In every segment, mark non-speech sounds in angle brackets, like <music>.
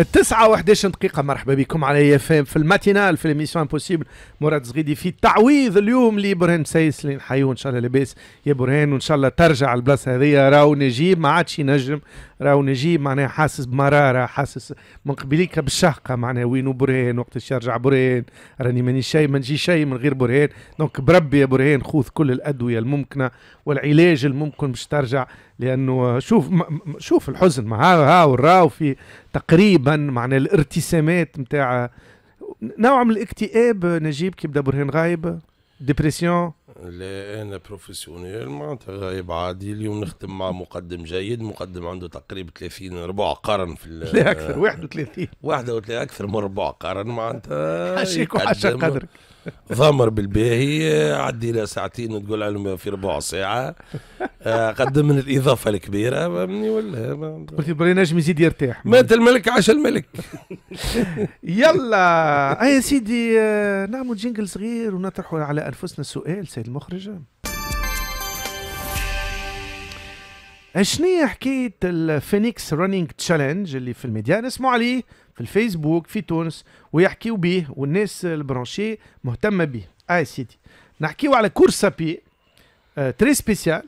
التسعة و11 دقيقة مرحبا بكم على ام في الماتينال في ليميسيون امبوسيبل مراد زغيدي في التعويض اليوم لبرهان سايس اللي نحيوه ان شاء الله لاباس يا برهان وان شاء الله ترجع البلاصة هذيا راهو نجيب ما عادش ينجم راهو نجيب معناها حاسس بمرارة حاسس من قبليك بالشهقة معناها وينو برهان وقت يرجع برهان راني ماني شيء ما نجي شيء من غير برهان دونك بربي يا برهان خذ كل الأدوية الممكنة والعلاج الممكن باش ترجع لانه شوف شوف الحزن مع ها وراو في تقريبا معنى الارتسامات نتاع نوع من الاكتئاب نجيب كيبدا برهان غايب ديبرسيون لا انا بروفيسيونيل معناتها غايب عادي اليوم نخدم مع مقدم جيد مقدم عنده تقريبا 30 ربع قرن في <laughs> لا اكثر 31 31 اكثر من ربع قرن معناتها حاشيك <laughs> وحاشا قدرك ضمر بالباهي آه، عدي لها ساعتين تقول لهم في ربع ساعة آه، قدم من الإضافة الكبيرة مني ولا قلت بري نجم يزيد يرتاح مات الملك عاش الملك يلا يا سيدي آه، نعمل جينجل صغير ونطرحوا على أنفسنا سؤال سيد المخرج شنو حكاية الفينيكس رانينج تشالنج اللي في الميديا نسمع عليه في الفيسبوك في تونس ويحكيو به والناس البرانشي مهتمه به اي آه سيدي نحكيو على كورس بي آه تري سبيسيال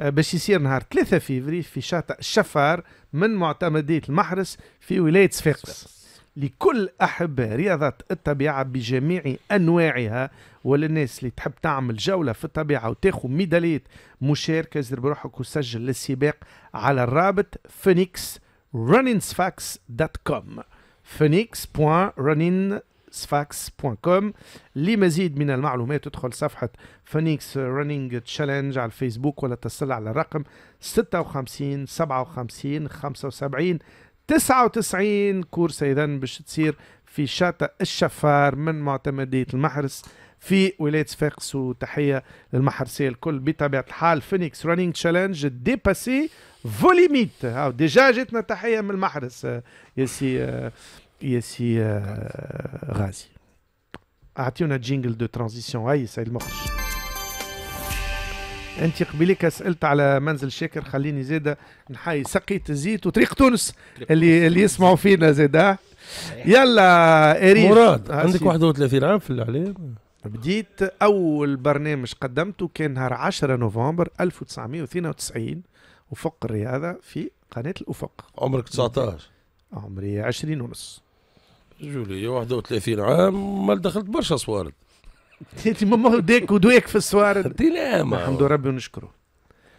آه باش يصير نهار 3 فيفري في شاطئ الشفار من معتمدية المحرس في ولاية صفاقس لكل احب رياضات الطبيعة بجميع أنواعها وللناس اللي تحب تعمل جولة في الطبيعة وتاخذ ميدالية مشاركة زر بروحك وسجل للسباق على الرابط فينيكس runningsfax.com phoenix.runningsfax.com لمزيد من المعلومات ادخل صفحة Phoenix Running تشالنج على الفيسبوك ولا تصل على الرقم 56 57 75 99 كورس اذا باش تصير في شاطئ الشفار من معتمدية المحرس في ولاية صفاقس وتحية للمحرسية الكل بطبيعة الحال فينيكس رانينج تشالنج ديباسي فوليميت ديجا جاتنا تحية من المحرس يا سي يا سي غازي اعطيونا جينجل دو ترانزيسيون هاي سي المخرج انت قبيلك سالت على منزل شاكر خليني زاده نحيي سقيت الزيت وطريق تونس اللي اللي يسمعوا فينا زاده يلا اريد مراد عندك 31 عام في الاعلام بديت اول برنامج قدمته كان نهار 10 نوفمبر 1992 وفق الرياضه في قناه الافق عمرك 19 عمري 20 ونص جولي 31 عام ما دخلت برشا صوارد <laughs> انت ما ديك ودويك في الصوارد <laughs> نعم الحمد ربي ونشكره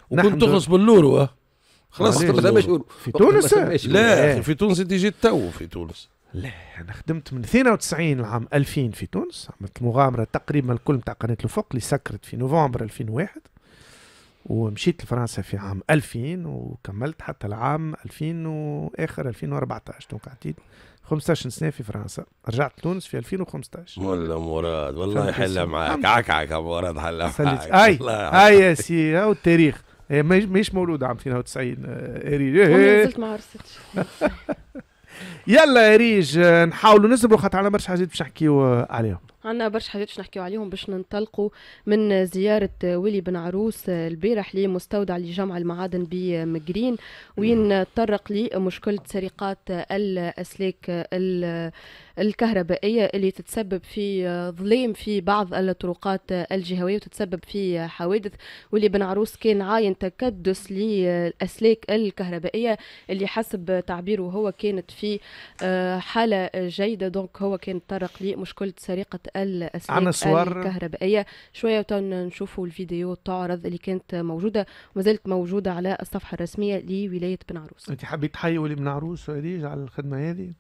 وكنت تخلص باللورو خلاص في تونس لا في تونس انت جيت تو في تونس لا انا خدمت من 92 لعام 2000 في تونس عملت مغامره تقريبا الكل نتاع قناه الافق اللي سكرت في نوفمبر 2001 ومشيت لفرنسا في عام 2000 وكملت حتى العام 2000 واخر 2014 دونك قعدت 15 سنه في فرنسا رجعت لتونس في 2015 والله مراد والله يحل معاك عك ابو مراد حل معاك اي اي يا سي هاو التاريخ إيه، مش مولود عام 92 اريج انا نزلت ما عرستش <laughs> يلا اريج نحاولوا نزبروا خاطر على برشا حاجات باش نحكيو عليهم عندنا برشا حاجات باش نحكيو عليهم باش ننطلقوا من زيارة ولي بن عروس البارح لمستودع لجمع المعادن بمجرين وين تطرق لمشكلة سرقات الأسلاك الكهربائية اللي تتسبب في ظلام في بعض الطرقات الجهوية وتتسبب في حوادث ولي بن عروس كان عاين تكدس للأسلاك الكهربائية اللي حسب تعبيره هو كانت في آه، حالة جيدة دونك هو كان تطرق لمشكلة سرقة الأسلاك عن الكهربائية شوية نشوفوا الفيديو تعرض اللي كانت موجودة وما زالت موجودة على الصفحة الرسمية لولاية بن عروس أنت حبيت تحيي ولي بن عروس على الخدمة هذه؟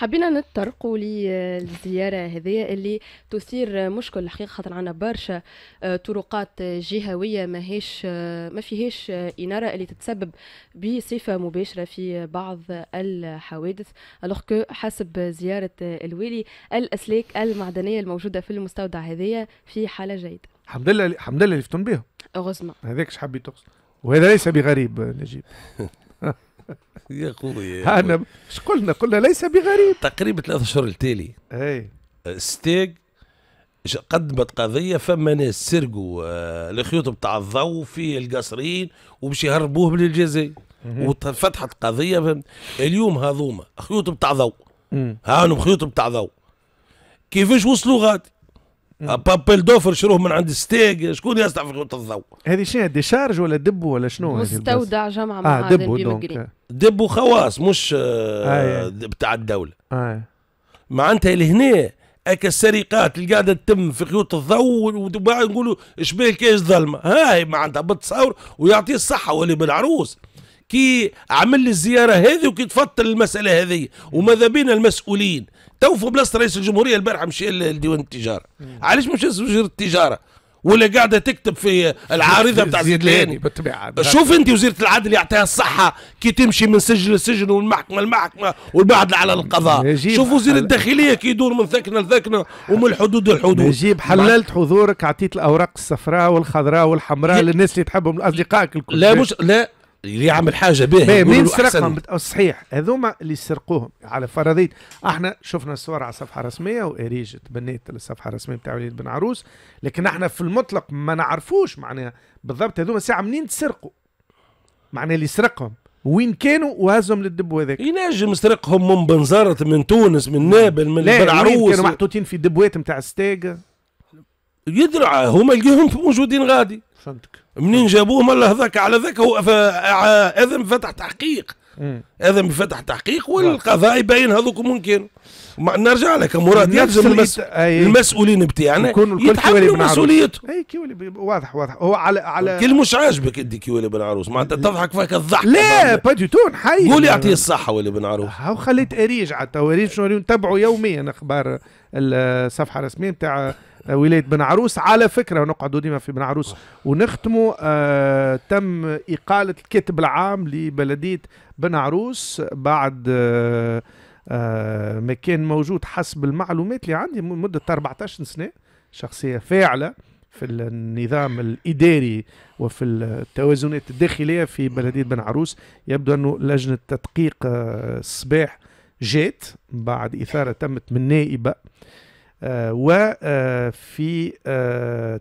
حبينا نتطرقوا للزياره هذه اللي تثير مشكل الحقيقه خاطر عندنا برشا آه، طرقات جهويه ماهيش ما آه، فيهاش آه، اناره اللي تتسبب بصفه مباشره في بعض الحوادث الوغ كو حسب زياره الوالي الاسلاك المعدنيه الموجوده في المستودع هذية في حاله جيده الحمد لله الحمد لله اللي فتن بها هذاك حبيت تقصد وهذا ليس بغريب نجيب <laughs> <laughs> يا خويا احنا اش قلنا؟ قلنا ليس بغريب تقريبا ثلاث اشهر التالي اي ستيغ قدمت قضيه فما ناس سرقوا آه، الخيوط بتاع الضوء في القصرين وباش يهربوه من الجزائر وفتحت قضيه اليوم هذوما خيوط بتاع ضوء هانو خيوط بتاع ضوء كيفاش وصلوا غادي آه، بابيل دوفر شروه من عند ستيغ شكون يصنع في خطوط الضوء هذه شنو ديشارج ولا دب ولا شنو مستودع جامعه آه دبو دبو خواص مش آه، آه، بتاع الدوله آه. معناتها لهنا هكا السرقات اللي قاعده تتم في خيوط الضوء ودبي نقولوا شبيه كاش ظلمه هاي معناتها بتصور ويعطيه الصحه ولي بالعروس كي عمل لي الزياره هذه وكي تفطر المساله هذه وماذا بينا المسؤولين تو في بلاصه رئيس الجمهوريه البارحه مشى لديوان التجاره علاش مشى وزير التجاره ولا قاعده تكتب في العارضه بتاع زيد الهاني بالطبيعه شوف انت وزيره العدل يعطيها الصحه كي تمشي من سجن لسجن والمحكمه المحكمه لمحكمه والبعد على القضاء شوف وزير حل... الداخليه كي يدور من ثكنه لثكنه ومن الحدود للحدود نجيب حللت حضورك اعطيت الاوراق الصفراء والخضراء والحمراء ي... للناس اللي تحبهم لاصدقائك الكل لا مش لا اللي يعمل حاجه باهيه مين سرقهم صحيح هذوما اللي سرقوهم على فرضيه احنا شفنا الصور على صفحه رسميه واريج تبنيت الصفحه الرسميه بتاع وليد بن عروس لكن احنا في المطلق ما نعرفوش معناها بالضبط هذوما ساعه منين تسرقوا معناها اللي سرقهم وين كانوا وهزهم للدبو هذاك ينجم يسرقهم من بنزرت من تونس من نابل من بن عروس كانوا محطوطين في دبوات نتاع ستيغ يدرع هما لقيهم موجودين غادي فهمتك منين جابوه ملا هذاك على ذاك هو اذن فتح تحقيق اذن فتح تحقيق والقضاء يبين هذوك ممكن نرجع لك مراد يلزم المس... المسؤولين بتاعنا يتحملوا مسؤوليتهم اي كيولي ب... واضح واضح هو على على كل مش عاجبك انت كيولي بن عروس معناتها تضحك فيك الضحك لا دي تون حي قول يعطيه الصحه ولي بن عروس هاو خليت اريج التواريخ اريج نتبعوا يوميا اخبار الصفحه الرسميه نتاع ولايه بن عروس على فكره نقعدوا ديما في بن عروس ونختموا آه تم اقاله الكاتب العام لبلديه بن عروس بعد آه آه، ما كان موجود حسب المعلومات اللي عندي مدة 14 سنة شخصية فاعلة في النظام الإداري وفي التوازنات الداخلية في بلدية بن عروس يبدو أنه لجنة تدقيق الصباح آه، جات بعد إثارة تمت من نائبة آه، وفي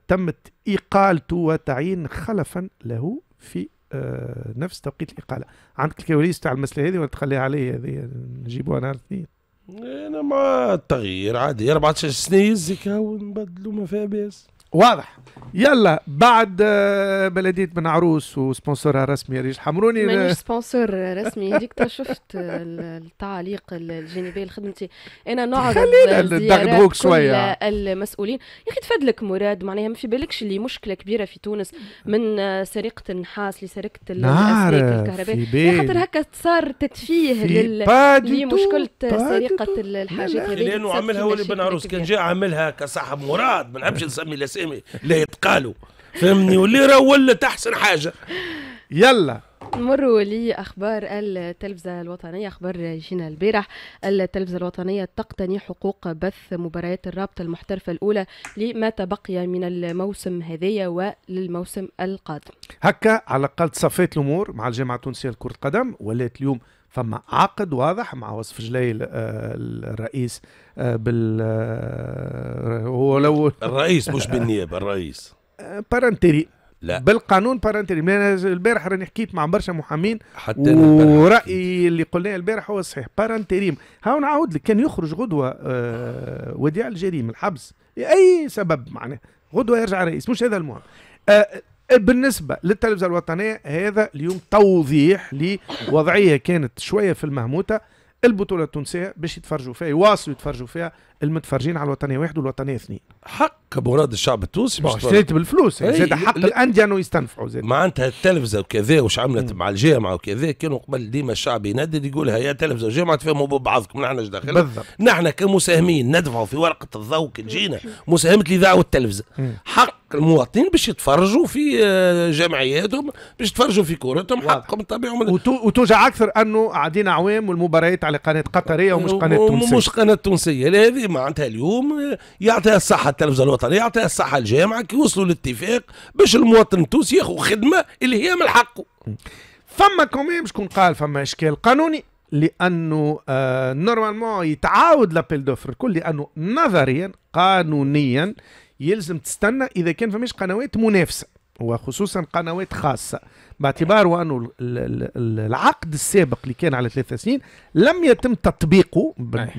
تمت إقالته وتعيين خلفا له في آه، نفس توقيت الاقاله عندك الكواليس تاع المساله هذه ولا تخليها علي هذه نجيبوها أنا الاثنين إيه، انا مع التغيير عادي 14 سنه يزك ونبدلوا ما فيها باس واضح يلا بعد آه، بلدية بن عروس وسبونسورها الرسمي ريج حمروني مانيش آه، سبونسور رسمي هذيك <laughs> شفت التعليق الجانبي لخدمتي انا نقعد خلينا شويه المسؤولين يا اخي تفادلك مراد معناها ما في بالكش اللي مشكله كبيره في تونس من آه، سرقه النحاس لسرقه الاسلاك يا خاطر هكا صار تدفيه لمشكله سرقه الحاجات هذه لانه عملها ولي بن عروس كان جاء عملها كصاحب مراد ما نحبش نسمي الاسامي الكلام لا يتقالوا فهمني واللي راه ولا احسن حاجه يلا نمروا لأخبار التلفزة الوطنية أخبار جينا البارح التلفزة الوطنية تقتني حقوق بث مباريات الرابطة المحترفة الأولى لما تبقي من الموسم هذايا وللموسم القادم هكا على الأقل تصفيت الأمور مع الجامعة التونسية لكرة القدم ولات اليوم فما عقد واضح مع وصف جليل آه، الرئيس آه، بال آه، هو لو الرئيس مش بالنيابه الرئيس بارنتيري لا بالقانون بارنتيري البارح راني حكيت مع برشا محامين حتى ورايي اللي قلناه البارح هو صحيح بارنتيريم هاو نعاود لك كان يخرج غدوه وديع الجريمه الحبس لاي سبب معناه غدوه يرجع رئيس مش هذا المهم بالنسبه للتلفزه الوطنيه هذا اليوم توضيح لوضعيه كانت شويه في المهموته البطوله التونسيه باش يتفرجوا فيها يواصلوا يتفرجوا فيها المتفرجين على الوطنيه واحد والوطنيه اثنين حق مراد الشعب التونسي باش اشتريت بالفلوس يعني زاد حق الانديه انه يستنفعوا زاد معناتها التلفزه وكذا واش عملت مع الجامعه وكذا كانوا قبل ديما الشعب يندد يقولها يا تلفزه وجامعه تفهموا ببعضكم نحن اش داخل بالضبط نحن كمساهمين ندفعوا في ورقه الضوء كي تجينا مساهمه الاذاعه والتلفزه حق المواطنين باش يتفرجوا في آه، جمعياتهم باش يتفرجوا في كورتهم حقهم طبيعي وتوجع اكثر انه قاعدين عوام والمباريات على قناه قطريه ومش آه، قناه تونسيه مش قناه تونسيه هذه معناتها اليوم آه، يعطيها الصحه التلفزه الوطنيه يعطيها الصحه الجامعه كي يوصلوا لاتفاق باش المواطن التونسي ياخذ خدمه اللي هي من حقه فما كوميم شكون قال فما اشكال قانوني لانه آه نورمالمون يتعاود لابيل دوفر الكل لانه نظريا قانونيا يلزم تستنى اذا كان فماش قنوات منافسه وخصوصا قنوات خاصة باعتبار أنه العقد السابق اللي كان على ثلاث سنين لم يتم تطبيقه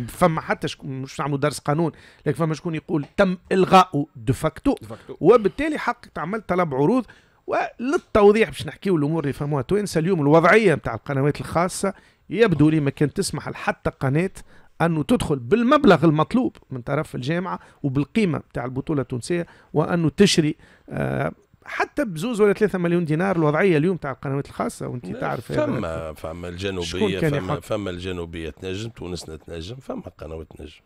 فما حتى مش نعملوا درس قانون لكن فما شكون يقول تم الغائه دفاكتو وبالتالي حققت عملت طلب عروض وللتوضيح باش نحكيو الأمور اللي فهموها توينسا اليوم الوضعية نتاع القنوات الخاصة يبدو لي ما كانت تسمح لحتى قناة أنه تدخل بالمبلغ المطلوب من طرف الجامعة وبالقيمة بتاع البطولة التونسية وأنه تشري آه، حتى بزوز ولا 3 مليون دينار الوضعيه اليوم تاع القنوات الخاصه وانت تعرف فما فما الجنوبيه فما, فما الجنوبيه تنجم تونسنا تنجم فما قنوات تنجم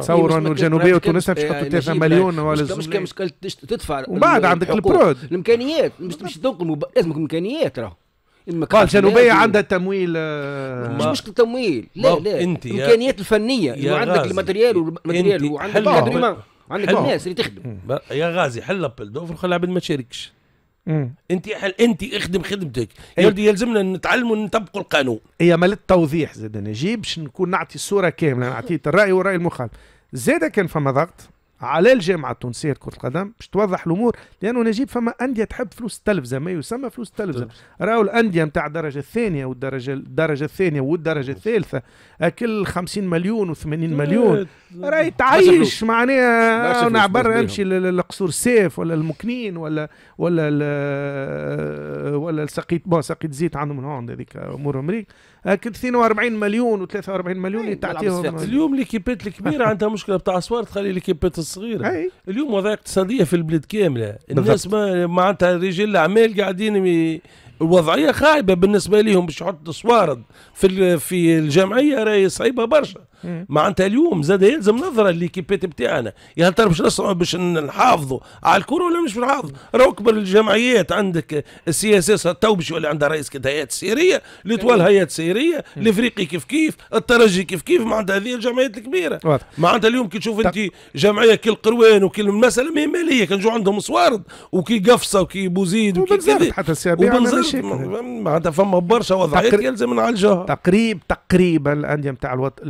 تصور انه الجنوبيه وتونس باش آه، تحطوا 3 مليون ولا مش مشكله تدفع وبعد عندك البرود الامكانيات مش باش تنقل لازمك امكانيات راهو قال جنوبيه عندها تمويل آه، مش مشكله تمويل لا لا انت الامكانيات الفنيه اللي عندك الماتريال والماتريال وعندك عندك الناس اللي تخدم يا غازي حل ابل دوفر خلي العباد ما تشاركش انت حل انت اخدم خدمتك يا إيه. ولدي يلزمنا نتعلموا نطبقوا القانون هي ما للتوضيح زاد نجيب باش نكون نعطي الصوره كامله نعطي الراي والراي المخالف زاد كان فما ضغط على الجامعه التونسيه لكره القدم باش توضح الامور لانه نجيب فما انديه تحب فلوس التلفزه ما يسمى فلوس التلفزه راهو الانديه نتاع الدرجه الثانيه والدرجه الدرجه الثانيه والدرجه الثالثه اكل 50 مليون و80 إيه، مليون راهي تعيش معناها انا عبر امشي للقصور سيف ولا المكنين ولا ولا ولا سقيت بون سقيت زيت عندهم من هون هذيك امور امريكا كنت 42 مليون و43 مليون اللي تعطيهم اليوم ليكيبات الكبيره عندها مشكله بتاع اسوار تخلي ليكيبات الصغيره أي. اليوم وضع اقتصاديه في البلاد كامله الناس ما معناتها رجال الاعمال قاعدين الوضعيه خايبه بالنسبه ليهم باش يحط صوارد في في الجمعيه راهي صعيبه برشا معناتها اليوم زاد يلزم نظره ليكيبات بتاعنا يا هل ترى باش نصنعوا باش نحافظوا على الكره ولا مش بنحافظ راهو كبر الجمعيات عندك السياسات تو باش يولي عندها رئيس هيئات السيريه لطوال هيئات سيريه الافريقي كيف كيف الترجي كيف كيف معناتها هذه الجمعيات الكبيره معناتها اليوم كي تشوف انت جمعيه كي القروان وكي المساله ماهي ماليه كنجو عندهم صوارد وكي قفصه وكي بوزيد وكي كذا حتى السابع معناتها فما برشا وضعيات يلزم نعالجوها تقريب تقريبا الانديه نتاع الوط...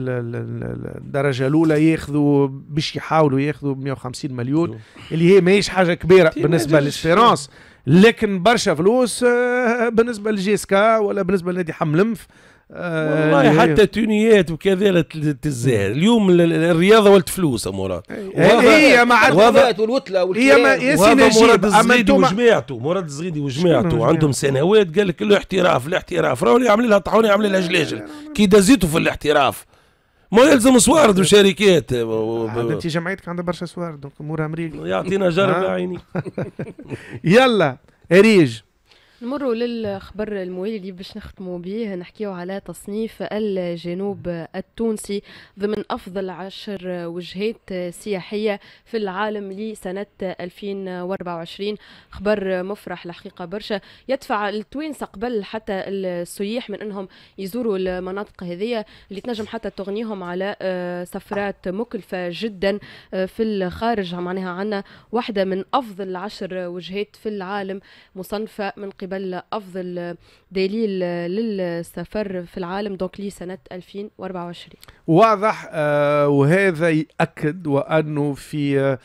الدرجه الاولى ياخذوا باش يحاولوا ياخذوا 150 مليون اللي هي ماهيش حاجه كبيره بالنسبه للسبيرونس لكن برشا فلوس آه، بالنسبه لجيسكا ولا بالنسبه لنادي حملمف آه، والله حتى تونيات وكذا تزداد اليوم الرياضه ولت فلوس يا مراد هي مع الرياضات والوتله إيه، والكلام هي ياسين مراد الزغيدي وجماعته مراد الزغيدي وجماعته عندهم سنوات قال لك الاحتراف الاحتراف راهو اللي يعمل لها طحون يعمل لها جلاجل كي دزيتوا في الاحتراف ما يلزم سوارد وشركات <laughs> انت جمعيتك عندها برشا سوارد دونك امورها مريقله يعطينا جرب يا عيني <laughs> يلا اريج نمر للخبر الموالي اللي باش نختموا به نحكيو على تصنيف الجنوب التونسي ضمن أفضل عشر وجهات سياحية في العالم لسنة 2024 خبر مفرح الحقيقة برشا يدفع التوينس قبل حتى السياح من أنهم يزوروا المناطق هذية اللي تنجم حتى تغنيهم على آه، سفرات مكلفة جدا آه، في الخارج معناها عنا واحدة من أفضل عشر وجهات في العالم مصنفة من قبل قبل افضل دليل للسفر في العالم دونك لي سنه 2024 واضح آه، وهذا ياكد وانه في آه،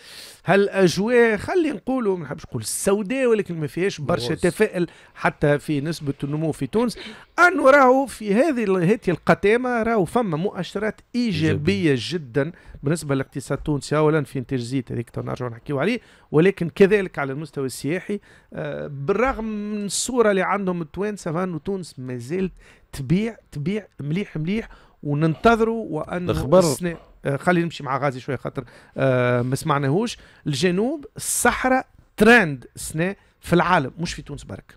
هالاجواء خلي نقولوا ما نحبش نقول السوداء ولكن ما فيهاش برشا تفائل حتى في نسبه النمو في تونس انه راهو في هذه هذه القتامه راهو فما مؤشرات ايجابيه جدا بالنسبه للاقتصاد التونسي اولا في انتاج زيت هذيك نرجعوا نحكيو عليه ولكن كذلك على المستوى السياحي آه، بالرغم من الصوره اللي عندهم التوانسه انه تونس ما زالت تبيع تبيع مليح مليح وننتظروا وان الخبر آه، خلي نمشي مع غازي شويه خاطر آه، ما سمعناهوش الجنوب الصحراء ترند سنه في العالم مش في تونس برك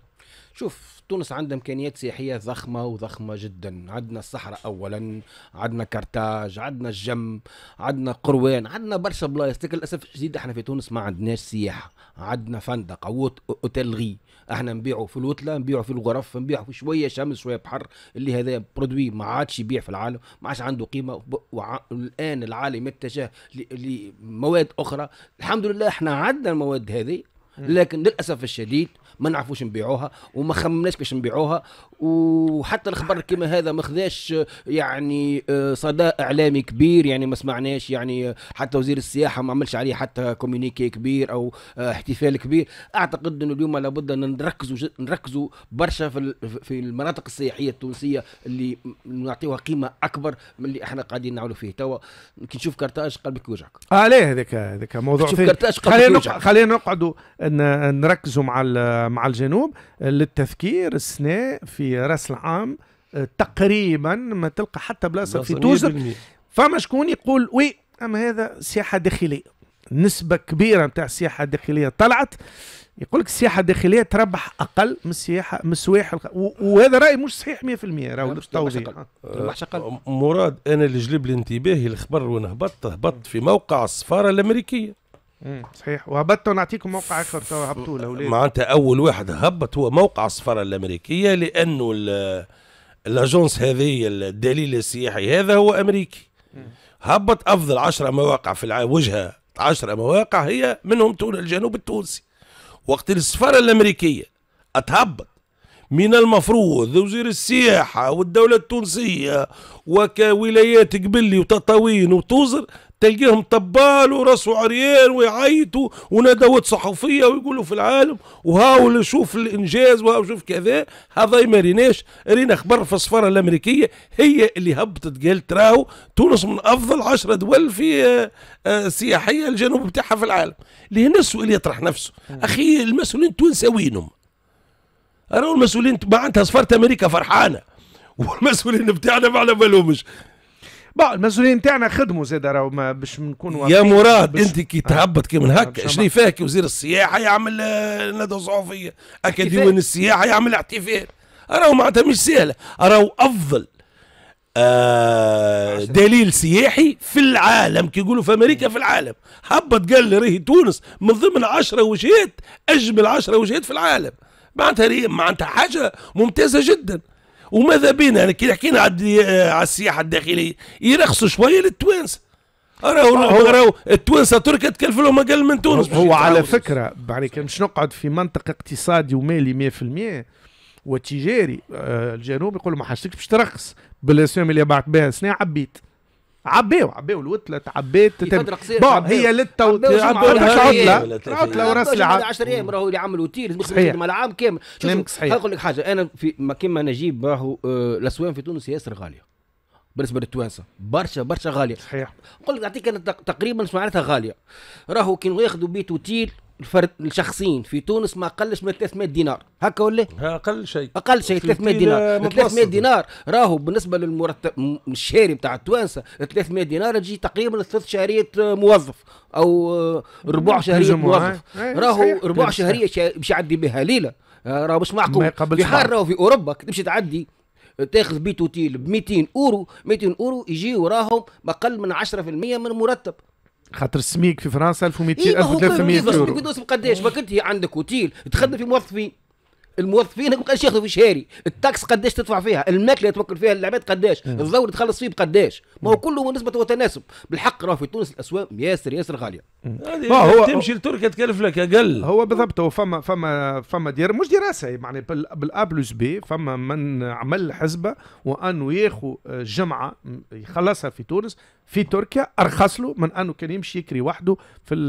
شوف تونس عندها امكانيات سياحيه ضخمه وضخمه جدا عندنا الصحراء اولا عندنا كرتاج عندنا الجم عندنا قروان عندنا برشا بلايص لكن للاسف الشديد احنا في تونس ما عندناش سياحه عندنا فندق او اوتيل غي احنا نبيعوا في الوتله نبيعوا في الغرف نبيعوا في شويه شمس شويه بحر اللي هذا برودوي ما عادش يبيع في العالم ما عادش عنده قيمه والان العالم اتجه لمواد اخرى الحمد لله احنا عندنا المواد هذه لكن للاسف الشديد ما نعرفوش نبيعوها وما خمناش باش نبيعوها وحتى الخبر كما هذا ما خذاش يعني آه، صدى اعلامي كبير يعني ما سمعناش يعني آه، حتى وزير السياحه ما عملش عليه حتى كومينيكي كبير او آه، احتفال كبير اعتقد انه اليوم لابد ان نركزوا نركزوا برشا في في المناطق السياحيه التونسيه اللي نعطيوها قيمه اكبر من اللي احنا قاعدين نعملوا فيه توا كي نشوف كرتاج قلبك يوجعك عليه هذاك هذاك موضوع خلينا نقعدوا نركزوا مع مع الجنوب للتذكير السنة في راس العام آه، تقريبا ما تلقى حتى بلاصة في توزر فما شكون يقول وي أما هذا سياحة داخلية نسبة كبيرة نتاع السياحة الداخلية طلعت يقول لك السياحة الداخلية تربح أقل من السياحة من السواحل وهذا رأي مش صحيح 100% راهو توضيح آه. آه، مراد أنا اللي جلب لي انتباهي الخبر وين هبطت هبطت في موقع السفارة الأمريكية امم صحيح وهبطت نعطيكم موقع اخر تو هبطوا الاولاد معناتها اول واحد هبط هو موقع السفاره الامريكيه لانه الاجونس هذه الدليل السياحي هذا هو امريكي هبط افضل عشرة مواقع في العالم وجهه 10 مواقع هي منهم تون الجنوب التونسي وقت السفاره الامريكيه اتهبط من المفروض وزير السياحة والدولة التونسية وكولايات قبلي وتطاوين وتوزر تلقيهم طبال وراسه عريان ويعيطوا وندوات صحفيه ويقولوا في العالم وهاو اللي شوف الانجاز وهاو شوف كذا هذا ما ريناش رينا اخبار في السفاره الامريكيه هي اللي هبطت قالت راهو تونس من افضل عشرة دول في آه، آه، سياحيه الجنوب بتاعها في العالم لهنا السؤال يطرح نفسه اخي المسؤولين التونساوينهم راهو المسؤولين معناتها سفاره امريكا فرحانه <laughs> والمسؤولين بتاعنا ما على بالهمش بقى المسؤولين تاعنا خدموا زاد راهو باش نكونوا يا مراد انت كي تهبط كي من هكا شنو فاك وزير السياحه يعمل آه، ندوه صحفيه اكاديميون السياحه يعمل احتفال راهو معناتها مش سهله راهو افضل آه دليل سياحي في العالم كي يقولوا في امريكا في العالم هبط قال لي راهي تونس من ضمن 10 وجهات اجمل 10 وجهات في العالم معناتها معناتها حاجه ممتازه جدا وماذا بينا يعني كي حكينا على آه، السياحه الداخليه يرخصوا شويه للتوانسه راهو راهو التوانسه تركيا تكلف لهم اقل من تونس هو على فكره يعني كان باش نقعد في منطق اقتصادي ومالي 100% وتجاري آه، الجنوب يقول ما حاجتكش باش ترخص بالاسهم اللي بعت بها سنه عبيت عبيو عبيو الوتلت عبيت بون هي للتو عطله عطله وراس العام 10 ايام راهو اللي عملوا تير صحيح مع العام كامل صحيح نقول لك حاجه انا في كيما نجيب راهو الاسوان في تونس ياسر غاليه بالنسبه للتوانسه برشا برشا غاليه صحيح نقول لك نعطيك انا تقريبا معناتها غاليه راهو كي ياخذوا بيت وتيل الفرد الشخصين في تونس ما قلش من 300 دينار هكا ولا اقل شيء اقل شيء 300 دينار 300 دينار راهو بالنسبه للمرتب الشهري بتاع التوانسه 300 دينار تجي تقريبا ثلاث شهريه آه، موظف او آه، ربع شهريه موظف إيه، إيه، راهو ربع شهريه باش يعدي بها ليله آه، راهو مش معقول في حاره وفي في اوروبا تمشي تعدي تاخذ بيت اوتيل ب 200 اورو 200 اورو يجي وراهم اقل من 10% من المرتب خاطر السميك في فرنسا 1200 1300 إيه، يورو قداش ما كنت عندك اوتيل تخدم في موظفين الموظفين قداش ياخذوا في شهري التاكس قداش تدفع فيها الماكله توكل فيها اللعبات قداش الدور تخلص فيه بقداش ما هو كله نسبة وتناسب بالحق راه في تونس الاسواق ياسر ياسر غاليه ما آه، هو تمشي لتركيا تكلف لك اقل هو بالضبط هو فما فما فما دير مش دراسه يعني بالا بلس بي فما من عمل حسبه وانه ياخذ آه، جمعه يخلصها في تونس في تركيا ارخص له من انه كان يمشي يكري وحده في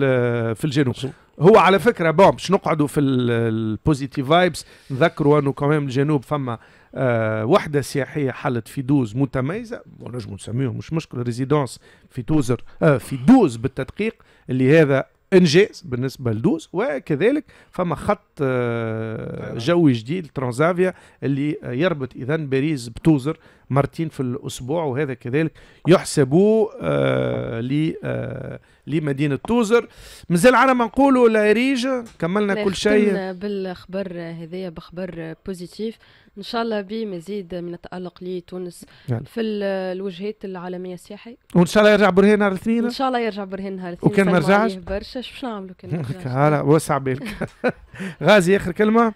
في الجنوب هو على فكره بون باش نقعدوا في البوزيتيف فايبس نذكروا انه كمان الجنوب فما آه وحده سياحيه حلت في دوز متميزه ونجم نسميهم مش مشكله ريزيدونس في توزر آه في دوز بالتدقيق اللي هذا انجاز بالنسبه لدوز وكذلك فما خط آه، طيب. جوي جديد ترانزافيا اللي يربط اذا باريس بتوزر مرتين في الاسبوع وهذا كذلك يحسب آه، ل آه، لمدينه توزر مازال عنا ما نقولوا لا كملنا كل شيء بالخبر هذايا بخبر بوزيتيف ان شاء الله بمزيد من التالق لتونس يعني. في الوجهات العالميه السياحيه وان شاء الله يرجع برهان نهار الاثنين ان شاء الله يرجع برهان نهار الاثنين وكان ما رجعش برشا شو نعملوا كان <laughs> وسع بالك <laughs> غازي اخر كلمه ان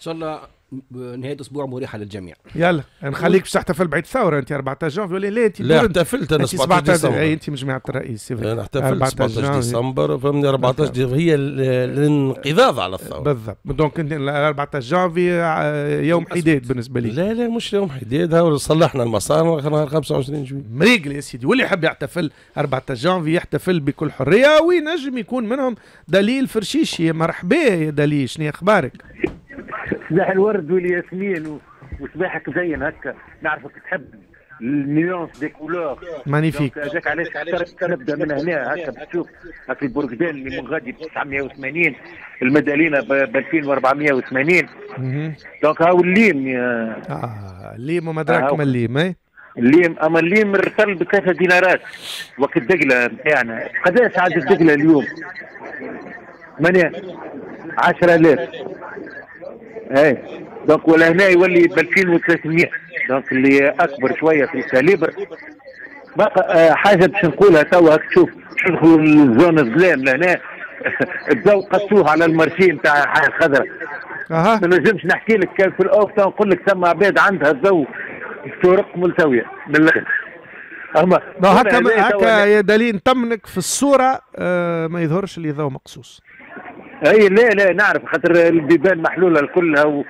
شاء الله نهايه اسبوع مريحه للجميع يلا نخليك يعني باش تحتفل بعيد الثوره انت 14 جانفي ولا لا انت لا احتفلت انا 17 ديسمبر انت من جماعه الرئيس انا احتفلت 17 ديسمبر فهمني 14 ديسمبر هي الانقضاض على الثوره بالضبط دونك 14 جانفي آه، يوم حداد بالنسبه لي لا لا مش يوم حداد صلحنا المسار نهار 25 جويلية مريقل يا سيدي واللي يحب يحتفل 14 جانفي يحتفل بكل حريه وينجم يكون منهم دليل فرشيشي مرحبا يا دليل شنو اخبارك؟ سباح الورد والياسمين وسباحك زين هكا نعرفك تحب النيونس دي كولور مانيفيك هذاك علاش نبدا من هنا هكا بتشوف هكا البرجدان اللي من غادي ب 980 المدالينا ب 2480 دونك هاو الليم اه الليم وما دراك ما الليم اي الليم اما الليم رسل بثلاثه دينارات وقت الدقله بتاعنا قداش إيه عاد الدقله اليوم؟ ماني 10000 اي دونك ولهنا يولي ب 2300 دونك اللي اكبر شويه في الكاليبر آه، حاجه باش نقولها توا هاك تشوف تدخلوا للزون الظلام لهنا <laughs> الضوء قصوه على المارشي نتاع الحاجه الخضراء اها ما نجمش نحكي لك كان في الاوف نقول لك ثم عباد عندها الضوء طرق ملتويه بالاخر اما هكا هكا يا دليل تمنك في الصوره آه، ما يظهرش اللي ضوء مقصوص اي لا لا نعرف خاطر البيبان محلوله كلها و...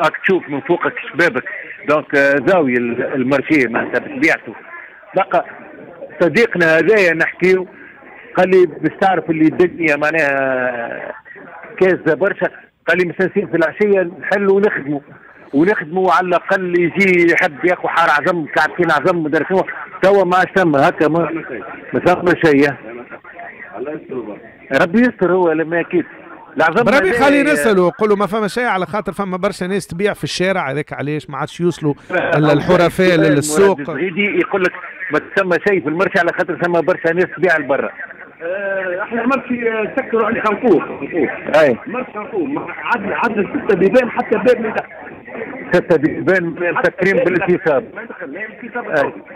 راك تشوف من فوقك شبابك دونك آه، زاويه المارشي معناتها بطبيعته بقى صديقنا هذايا نحكيو قال لي باش تعرف اللي الدنيا معناها آه، كازه برشا قال لي مساسين في العشيه نحلوا ونخدموا ونخدموا على الاقل يجي يحب ياخو حار عظم كعبتين عظم مدري شنو توا ما ثم هكا ما ما شيء شيء على ربي يستر هو لما كيف ربي خلي نسأله قول له ما فما شيء على خاطر فما برشا ناس تبيع في الشارع هذاك علاش ما عادش يوصلوا الحرفاء للسوق يقول لك ما تسمى شيء في المرشي على خاطر فما برشا ناس تبيع لبرا آه، احنا مرشي سكروا على خنقوف اي مرشي خنقوف عدل عدل ستة بيبان حتى باب ما ستة بيبان مسكرين بالانتصاب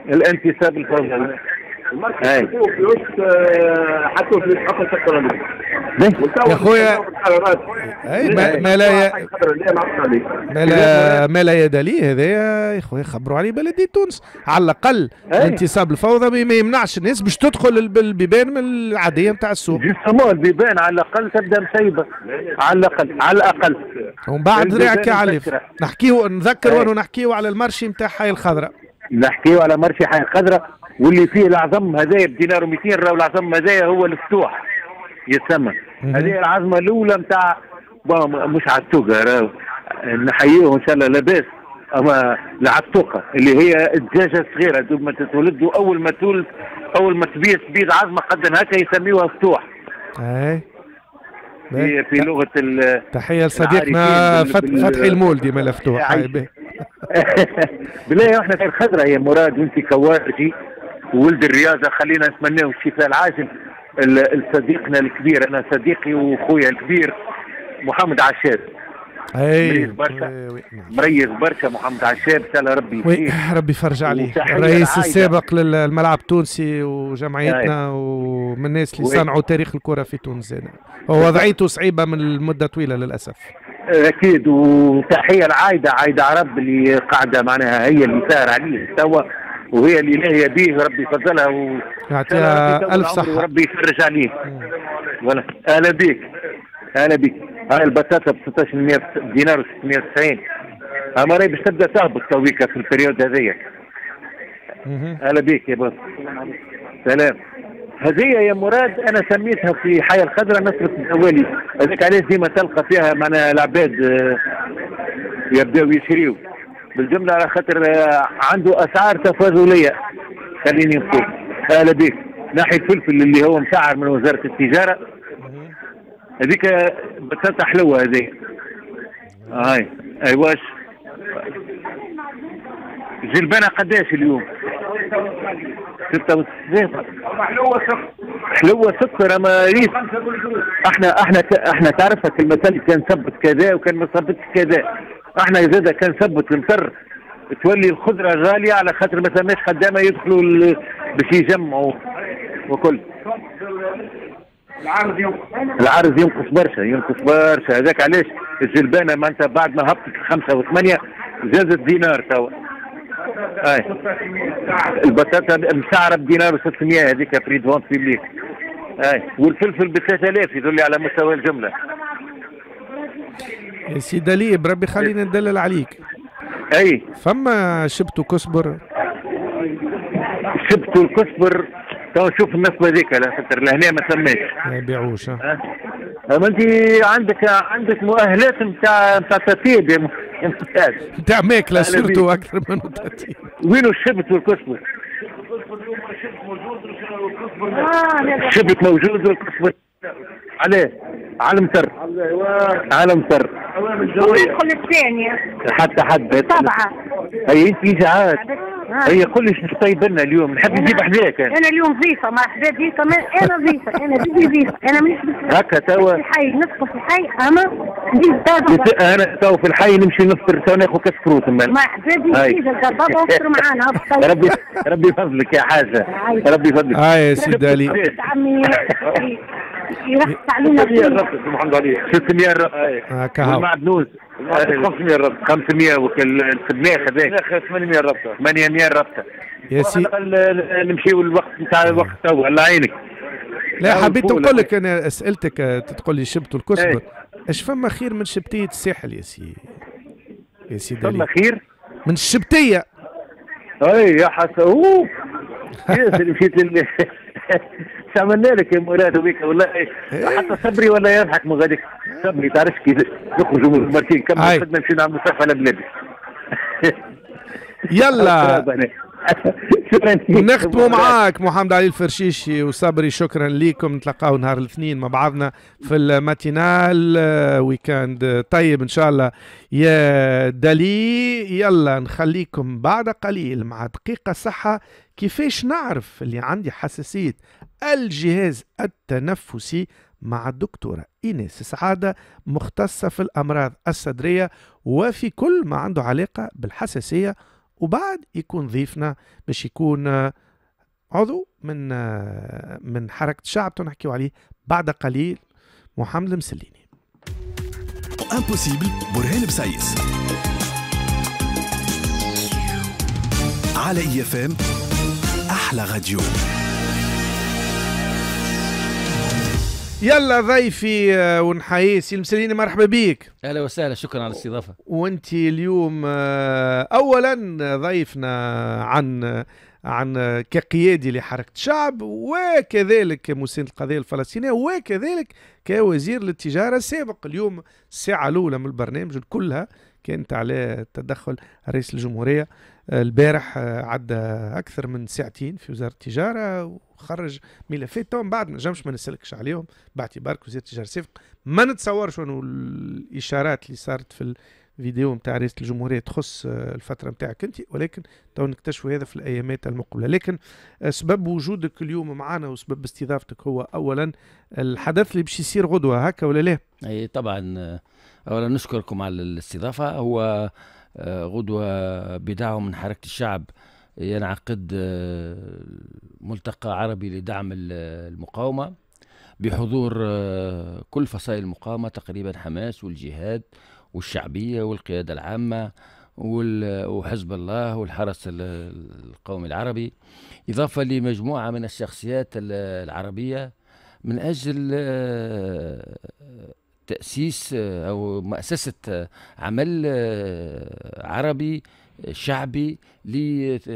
الانتصاب الفوضى المركز فلوس حتى فلوس حتى سكر يا اخويا ما, لا ما لا ما هذا يا اخويا خبروا عليه بلديه تونس على الاقل انتصاب الفوضى ما يمنعش الناس باش تدخل البيبان العاديه نتاع السوق جوستومون البيبان على الاقل تبدا مسيبه على الاقل على الاقل ومن بعد نحكي نذكر نحكيو نذكروا على المرشي نتاع حي الخضراء نحكيو على مرشي حي القدرة واللي فيه العظم هذايا بدينار و200 راهو العظم هذايا هو الفتوح يسمى هذه العظمه الاولى نتاع مش عتوقة راهو نحييه ان شاء الله لاباس اما العتوقه اللي هي الدجاجه الصغيره دوب ما تتولد واول ما تولد اول ما تبيض تبيض عظمه قد هكا يسميوها فتوح. اي في في لغه تحيه لصديقنا فتحي المولدي ملفتوح <laughs> بالله احنا في الخضره يا مراد وانت كوارجي ولد الرياضه خلينا نتمناو الشفاء العاجل صديقنا الكبير انا صديقي واخويا الكبير محمد عشاد مريض برشا نعم. مريض برشا محمد عشاب سال ربي وي ربي يفرج عليه الرئيس السابق للملعب التونسي وجمعيتنا ومن الناس اللي صنعوا تاريخ الكره في تونس ووضعيته صعيبه من مده طويله للاسف اكيد وتحيه لعايده عايده عرب اللي قاعده معناها هي اللي سار عليه توا وهي اللي لاهيه به ربي يفضلها و يعطيها الف صحه وربي يفرج عليه اهلا بك اهلا بك هاي البطاطا ب 1600 دينار و690 اما راهي باش تبدا تهبط تويكا في البريود هذيا هلا بيك يا بابا سلام هذه يا مراد انا سميتها في حي الخضره نصرة الاولي هذيك علاش ديما تلقى فيها معنا العباد آه، يبداو يشريو بالجمله على خاطر آه، عنده اسعار تفاضليه خليني نقول هلا بيك ناحيه الفلفل اللي هو مسعر من وزاره التجاره هذيك بطاطا حلوه هذه هاي ايواش جلبانه قداش اليوم؟ 66 حلوه سكر حلوه سكر اما ريس احنا احنا احنا تعرف المثل كان ثبت كذا وكان ما ثبتش كذا احنا زاد كان ثبت المطر تولي الخضره غاليه على خاطر ما ثماش خدامه يدخلوا باش يجمعوا وكل العرض ينقص العرض ينقص برشا ينقص برشا هذاك علاش الجلبانه معناتها بعد ما هبطت خمسه وثمانيه زادت دينار توا اي البطاطا مسعره بدينار و600 هذيك بري دونت بيبليك اي والفلفل ب 3000 يدل على مستوى الجمله يا سيدي لي بربي خليني ندلل عليك اي فما شبت وكسبر شبت الكسبر تو شوف النسبة ذيك لفتر لهنا ما تماش ما يبيعوش اه ما انت عندك عندك مؤهلات نتاع نتاع تتيب يا مؤهلات نتاع ماكلة صرتوا أكثر من تتيب وينو الشبت والكسبة؟ الشبت موجود والكسبة عليه على مصر على مصر ويدخل الثانية حتى حد طبعا اي انت ساعات هي كلش طيب لنا اليوم نحب نجيب حذاك انا انا اليوم ضيفه مع حذاك ضيفه انا ضيفه انا جدي ضيفه انا مش هكا توا في الحي نسقط في الحي اما انا توا في الحي نمشي نفطر توا ناخذ كاس كروت مع حذاك بابا وفطر معانا <laughs> ربي ربي يفضلك يا حاجه ربي يفضلك هاي يا سيدي علي عمي <laughs> علينا 600 رقم هكا والمعدنوز 500 ربطه 500 وخدناه هذاك 800 ربطه 800 ربطه يا سي نمشيو الوقت نتاع الوقت تو الله يعينك لا حبيت نقول لك انا سالتك آه، تقول لي شبت الكسبر اش إيه. فما خير من شبتيه الساحل يا سي يا سيدي فما خير من الشبتيه اي يا حسن اوه <laughs> إيه، مشيت <laughs> عملنا لك يا مولاد وبيك والله إيه. حتى صبري ولا يضحك من غادي صبري تعرفش كي نخرجوا من الماركين كم الخدمه مشينا على المستشفى على بلادي <laughs> يلا <laughs> نختموا معاك محمد علي الفرشيشي وصبري شكرا لكم نتلقاو نهار الاثنين مع بعضنا في الماتينال آه، ويكاند طيب ان شاء الله يا دالي يلا نخليكم بعد قليل مع دقيقه صحه كيفاش نعرف اللي عندي حساسيه الجهاز التنفسي مع الدكتورة إيناس سعادة مختصة في الأمراض الصدرية وفي كل ما عنده علاقة بالحساسية وبعد يكون ضيفنا باش يكون آه، عضو من آه، من حركة الشعب نحكيو عليه بعد قليل محمد المسليني امبوسيبل برهان بسيس على اي اف ام احلى راديو يلا ضيفي آه، ونحييه سي المسليني مرحبا بك اهلا وسهلا شكرا على الاستضافه وانت اليوم آه، اولا ضيفنا عن عن آه، كقيادي لحركه الشعب وكذلك مسند القضيه الفلسطينيه وكذلك كوزير للتجاره السابق اليوم الساعه الاولى من البرنامج كلها كانت عليه تدخل رئيس الجمهورية البارح آه، عدى أكثر من ساعتين في وزارة التجارة وخرج ملفات توا بعد ما نجمش ما نسلكش عليهم باعتبارك وزير التجارة سابق ما نتصورش أنه الإشارات اللي صارت في الفيديو نتاع رئيس الجمهورية تخص آه، الفترة نتاعك أنت ولكن تو نكتشفوا هذا في الأيامات المقبلة لكن آه، سبب وجودك اليوم معنا وسبب استضافتك هو أولا الحدث اللي باش يصير غدوة هكا ولا لا؟ أي طبعا أولا نشكركم على الاستضافة هو آه، غدوة بدعوة من حركة الشعب ينعقد آه، ملتقى عربي لدعم المقاومة بحضور آه، كل فصائل المقاومة تقريبا حماس والجهاد والشعبية والقيادة العامة وحزب الله والحرس القومي العربي إضافة لمجموعة من الشخصيات العربية من أجل تأسيس آه، أو مؤسسة آه، عمل آه، عربي شعبي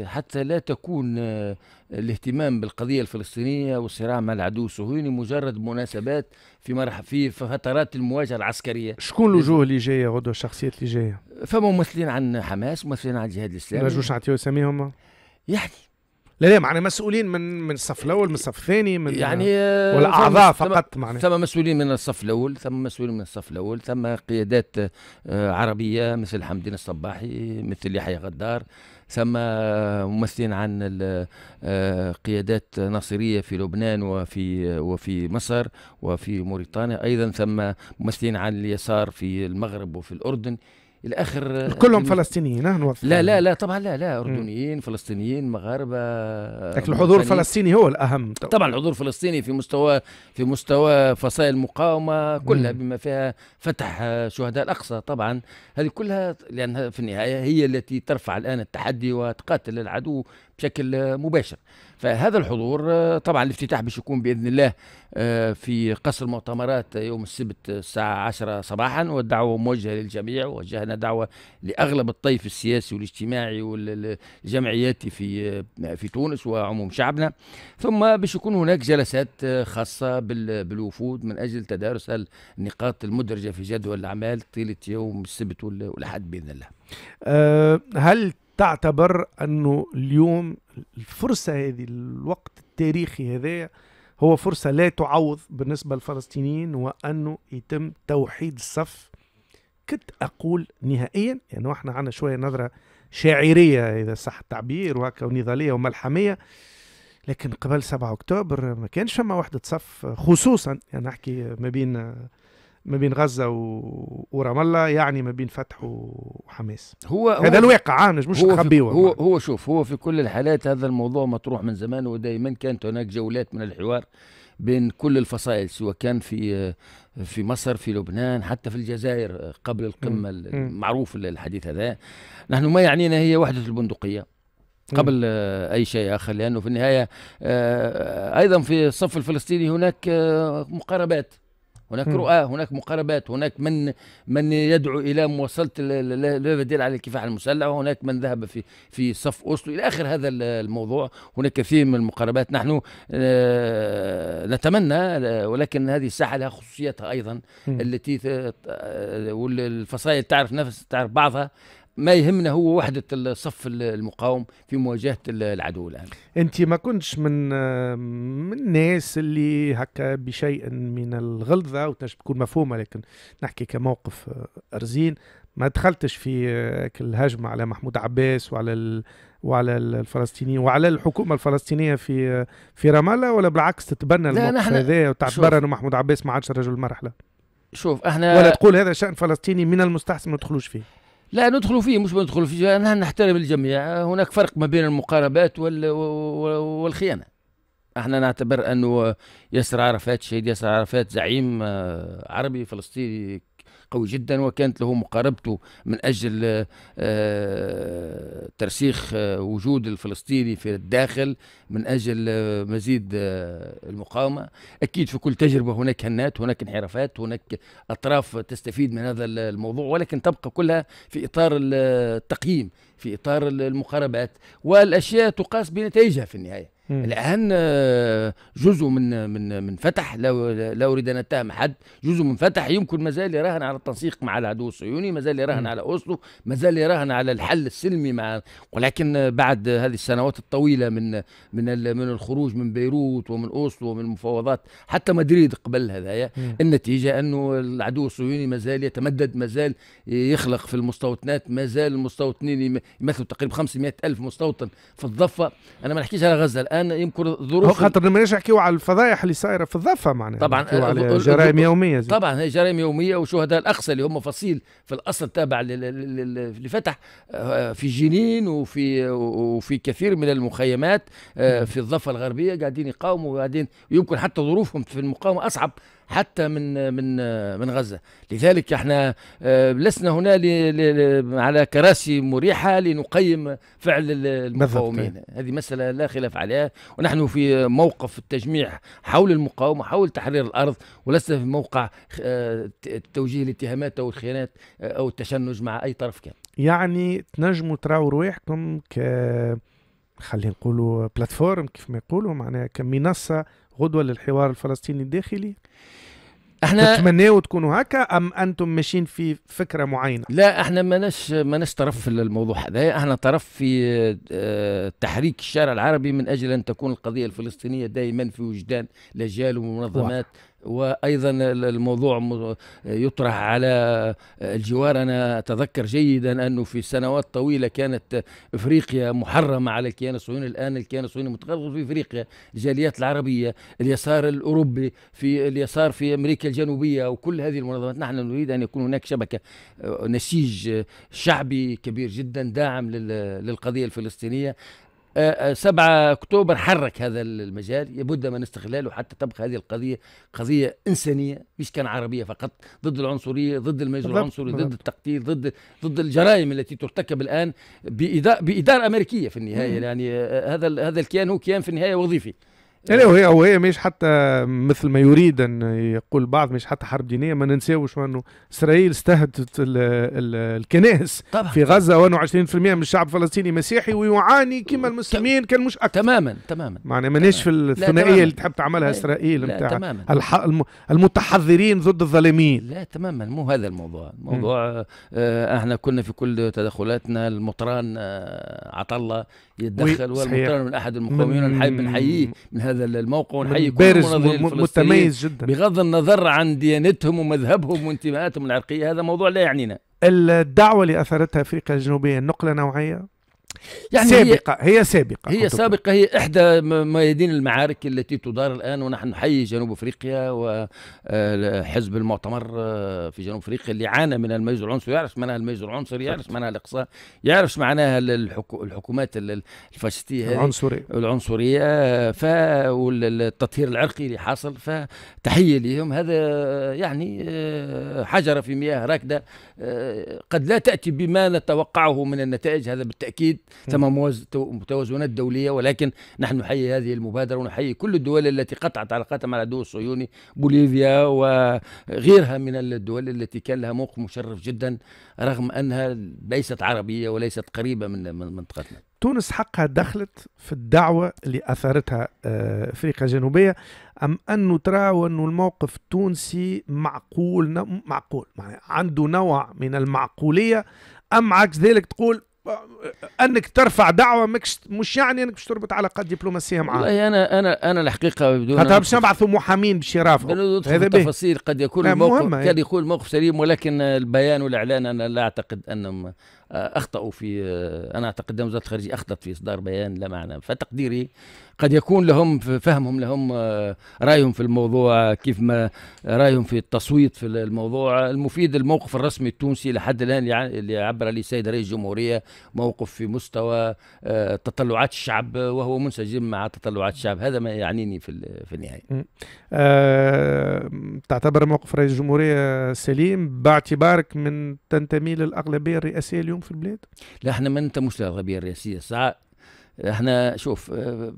حتى لا تكون الاهتمام بالقضية الفلسطينية والصراع مع العدو الصهيوني مجرد مناسبات في مرحلة في فترات المواجهة العسكرية شكون الوجوه اللي جاية غدوة الشخصيات اللي جاية؟ فما ممثلين عن حماس ممثلين عن الجهاد الإسلامي ما جوش نعطيو أساميهم؟ يعني لا لا معنا مسؤولين من من الصف الاول من الصف الثاني من يعني آه، ولا اعضاء فقط معنا ثم مسؤولين من الصف الاول ثم مسؤولين من الصف الاول ثم قيادات آه، عربيه مثل حمدين الصباحي مثل يحيى غدار ثم ممثلين عن آه، قيادات ناصريه في لبنان وفي وفي مصر وفي موريتانيا ايضا ثم ممثلين عن اليسار في المغرب وفي الاردن الى اخر آه، كلهم يعني فلسطينيين نوضح لا لا لا طبعا لا لا اردنيين م. فلسطينيين مغاربه لكن الحضور الفلسطيني هو الاهم طبعا, طبعا الحضور الفلسطيني في مستوى في مستوى فصائل المقاومه كلها م. بما فيها فتح شهداء الاقصى طبعا هذه كلها لانها في النهايه هي التي ترفع الان التحدي وتقاتل العدو بشكل مباشر فهذا الحضور آه، طبعا الافتتاح باش يكون باذن الله آه، في قصر المؤتمرات يوم السبت الساعه 10 صباحا والدعوه موجهه للجميع وجهنا دعوه لاغلب الطيف السياسي والاجتماعي والجمعيات في آه، في تونس وعموم شعبنا ثم باش يكون هناك جلسات خاصه بالوفود من اجل تدارس النقاط المدرجه في جدول الاعمال طيله يوم السبت والاحد باذن الله هل تعتبر انه اليوم الفرصه هذه الوقت التاريخي هذا هو فرصه لا تعوض بالنسبه للفلسطينيين وانه يتم توحيد الصف كنت اقول نهائيا يعني احنا عندنا شويه نظره شاعريه اذا صح التعبير وهكا ونضاليه وملحميه لكن قبل 7 اكتوبر ما كانش فما وحده صف خصوصا يعني نحكي ما بين ما بين غزه و... ورام الله يعني ما بين فتح وحماس هو هذا هو الواقع مش مش هو هو, هو شوف هو في كل الحالات هذا الموضوع مطروح من زمان ودائما كانت هناك جولات من الحوار بين كل الفصائل سواء كان في في مصر في لبنان حتى في الجزائر قبل القمه المعروف الحديث هذا نحن ما يعنينا هي وحده البندقيه قبل اي شيء اخر لانه في النهايه آه، ايضا في الصف الفلسطيني هناك آه، مقاربات هناك رؤى هناك مقاربات هناك من من يدعو الى مواصله البديل على الكفاح المسلح وهناك من ذهب في في صف اوسلو الى اخر هذا الموضوع هناك كثير من المقاربات نحن آه، نتمنى ولكن هذه الساحه لها خصوصيتها ايضا التي والفصائل تعرف نفس تعرف بعضها ما يهمنا هو وحده الصف المقاوم في مواجهه العدو الان انت ما كنتش من من الناس اللي هكا بشيء من الغلظه وتنجم تكون مفهومه لكن نحكي كموقف آه، رزين ما دخلتش في الهجمه آه، على محمود عباس وعلى ال... وعلى الفلسطينيين وعلى الحكومه الفلسطينيه في آه، في رام الله ولا بالعكس تتبنى الموقف هذا وتعتبر انه محمود عباس ما عادش رجل المرحله شوف احنا ولا تقول هذا شان فلسطيني من المستحسن ما تدخلوش فيه لا ندخل فيه مش ندخل فيه نحن نحترم الجميع هناك فرق ما بين المقاربات وال... والخيانه احنا نعتبر انه ياسر عرفات الشهيد ياسر عرفات زعيم آه، عربي فلسطيني قوي جدا وكانت له مقاربته من أجل آه، ترسيخ آه، وجود الفلسطيني في الداخل من أجل آه، مزيد المقاومة أكيد في كل تجربة هناك هنات هناك انحرافات هناك أطراف تستفيد من هذا الموضوع ولكن تبقى كلها في إطار التقييم في إطار المقاربات والأشياء تقاس بنتائجها في النهاية مم. الان آه، جزء من من من فتح لو لا اريد ان اتهم حد جزء من فتح يمكن ما زال يراهن على التنسيق مع العدو الصهيوني ما زال يراهن على اوسلو ما زال يراهن على الحل السلمي مع ولكن بعد هذه السنوات الطويله من من من الخروج من بيروت ومن اوسلو ومن المفاوضات حتى مدريد قبل هذايا النتيجه انه العدو الصهيوني ما زال يتمدد ما زال يخلق في المستوطنات ما زال المستوطنين يمثلوا تقريبا 500 الف مستوطن في الضفه انا ما نحكيش على غزه الان الان يمكن ظروف خاطر لما نحكيو على الفضايح اللي صايره في الضفه معناها طبعا آه، آه، آه، جرائم يوميه طبعا هي جرائم يوميه وشهداء الاقصى اللي هم فصيل في الاصل تابع لفتح في جنين وفي وفي كثير من المخيمات في الضفه الغربيه قاعدين يقاوموا وقاعدين يمكن حتى ظروفهم في المقاومه اصعب حتى من من من غزه لذلك احنا آه، لسنا هنا على كراسي مريحه لنقيم فعل المقاومين هذه مساله لا خلاف عليها ونحن في موقف التجميع حول المقاومه حول تحرير الارض ولسنا في موقع آه، توجيه الاتهامات او الخيانات آه، او التشنج مع اي طرف كان يعني تنجموا تراو رواحكم ك خلينا نقولوا بلاتفورم كيف ما يقولوا معناها كمنصه قدوه للحوار الفلسطيني الداخلي احنا تتمناو تكونوا هكا ام انتم ماشيين في فكره معينه لا احنا ماناش ماناش طرف في الموضوع هذا احنا طرف في آه، تحريك الشارع العربي من اجل ان تكون القضيه الفلسطينيه دائما في وجدان لجال ومنظمات واحد. وايضا الموضوع يطرح على الجوار انا اتذكر جيدا انه في سنوات طويله كانت افريقيا محرمه على الكيان الصهيوني الان الكيان الصهيوني متغلغل في افريقيا الجاليات العربيه اليسار الاوروبي في اليسار في امريكا الجنوبيه وكل هذه المنظمات نحن نريد ان يكون هناك شبكه نسيج شعبي كبير جدا داعم للقضيه الفلسطينيه 7 آه، آه، اكتوبر حرك هذا المجال لابد من استغلاله حتى تبقى هذه القضيه قضيه انسانيه مش كان عربيه فقط ضد العنصريه ضد المجرم العنصري ضد التقتيل ضد ضد الجرائم التي ترتكب الان بإدارة, امريكيه في النهايه يعني آه، هذا هذا الكيان هو كيان في النهايه وظيفي لا وهي او هي مش حتى مثل ما يريد ان يقول بعض مش حتى حرب دينيه ما ننساوش انه اسرائيل استهدفت الـ الـ الكنائس طبعا في غزه وانه 20% من الشعب الفلسطيني مسيحي ويعاني كما المسلمين كان مش اكثر تماما تماما معناها ماناش في الثنائيه اللي تحب تعملها لا اسرائيل نتاع المتحضرين ضد الظالمين لا تماما مو هذا الموضوع الموضوع آه احنا كنا في كل تدخلاتنا المطران آه عطله يتدخل والمطران من احد المقاومين الحي من هذا الموقع ونحيي كل المناضلين متميز جدا بغض النظر عن ديانتهم ومذهبهم وانتماءاتهم العرقيه هذا موضوع لا يعنينا الدعوه اللي اثرتها افريقيا الجنوبيه نقله نوعيه يعني سابقة هي, هي سابقة هي سابقة هي إحدى ميادين المعارك التي تدار الآن ونحن نحيي جنوب أفريقيا وحزب المؤتمر آه، في جنوب أفريقيا اللي عانى من الميز العنصري يعرف معناها الميز العنصري يعرف معناها الإقصاء يعرف معناها الحكومات الفاشستية العنصرية العنصرية ف والتطهير العرقي اللي حاصل فتحية لهم هذا يعني آه، حجرة في مياه راكدة آه، قد لا تأتي بما نتوقعه من النتائج هذا بالتأكيد تم توازنات دولية ولكن نحن نحيي هذه المبادرة ونحيي كل الدول التي قطعت علاقاتها مع العدو الصهيوني بوليفيا وغيرها من الدول التي كان لها موقف مشرف جدا رغم أنها ليست عربية وليست قريبة من منطقتنا تونس حقها دخلت في الدعوة اللي أثرتها آه، أفريقيا الجنوبية أم أنه ترى أنه الموقف التونسي معقول معقول يعني عنده نوع من المعقولية أم عكس ذلك تقول انك ترفع دعوه مش مش يعني انك مش تربط علاقات دبلوماسيه معاه والله انا انا انا الحقيقه بدون خاطر باش نبعثوا محامين باش يرافعوا هذا تفاصيل قد يكون الموقف قد يكون الموقف سليم ولكن البيان والاعلان انا لا اعتقد انهم اخطاوا في انا اعتقد ان وزاره الخارجيه اخطات في اصدار بيان لا معنى فتقديري قد يكون لهم فهمهم لهم آه، رايهم في الموضوع كيف ما آه، رايهم في التصويت في الموضوع المفيد الموقف الرسمي التونسي لحد الان اللي عبر عليه السيد رئيس الجمهوريه موقف في مستوى آه، تطلعات الشعب وهو منسجم مع تطلعات الشعب هذا ما يعنيني في في النهايه أه تعتبر موقف رئيس الجمهوريه سليم باعتبارك من تنتمي للاغلبيه الرئاسيه اليوم في البلاد؟ لا احنا ما نتموش للغبيه الرئاسيه ساعات احنا شوف آه،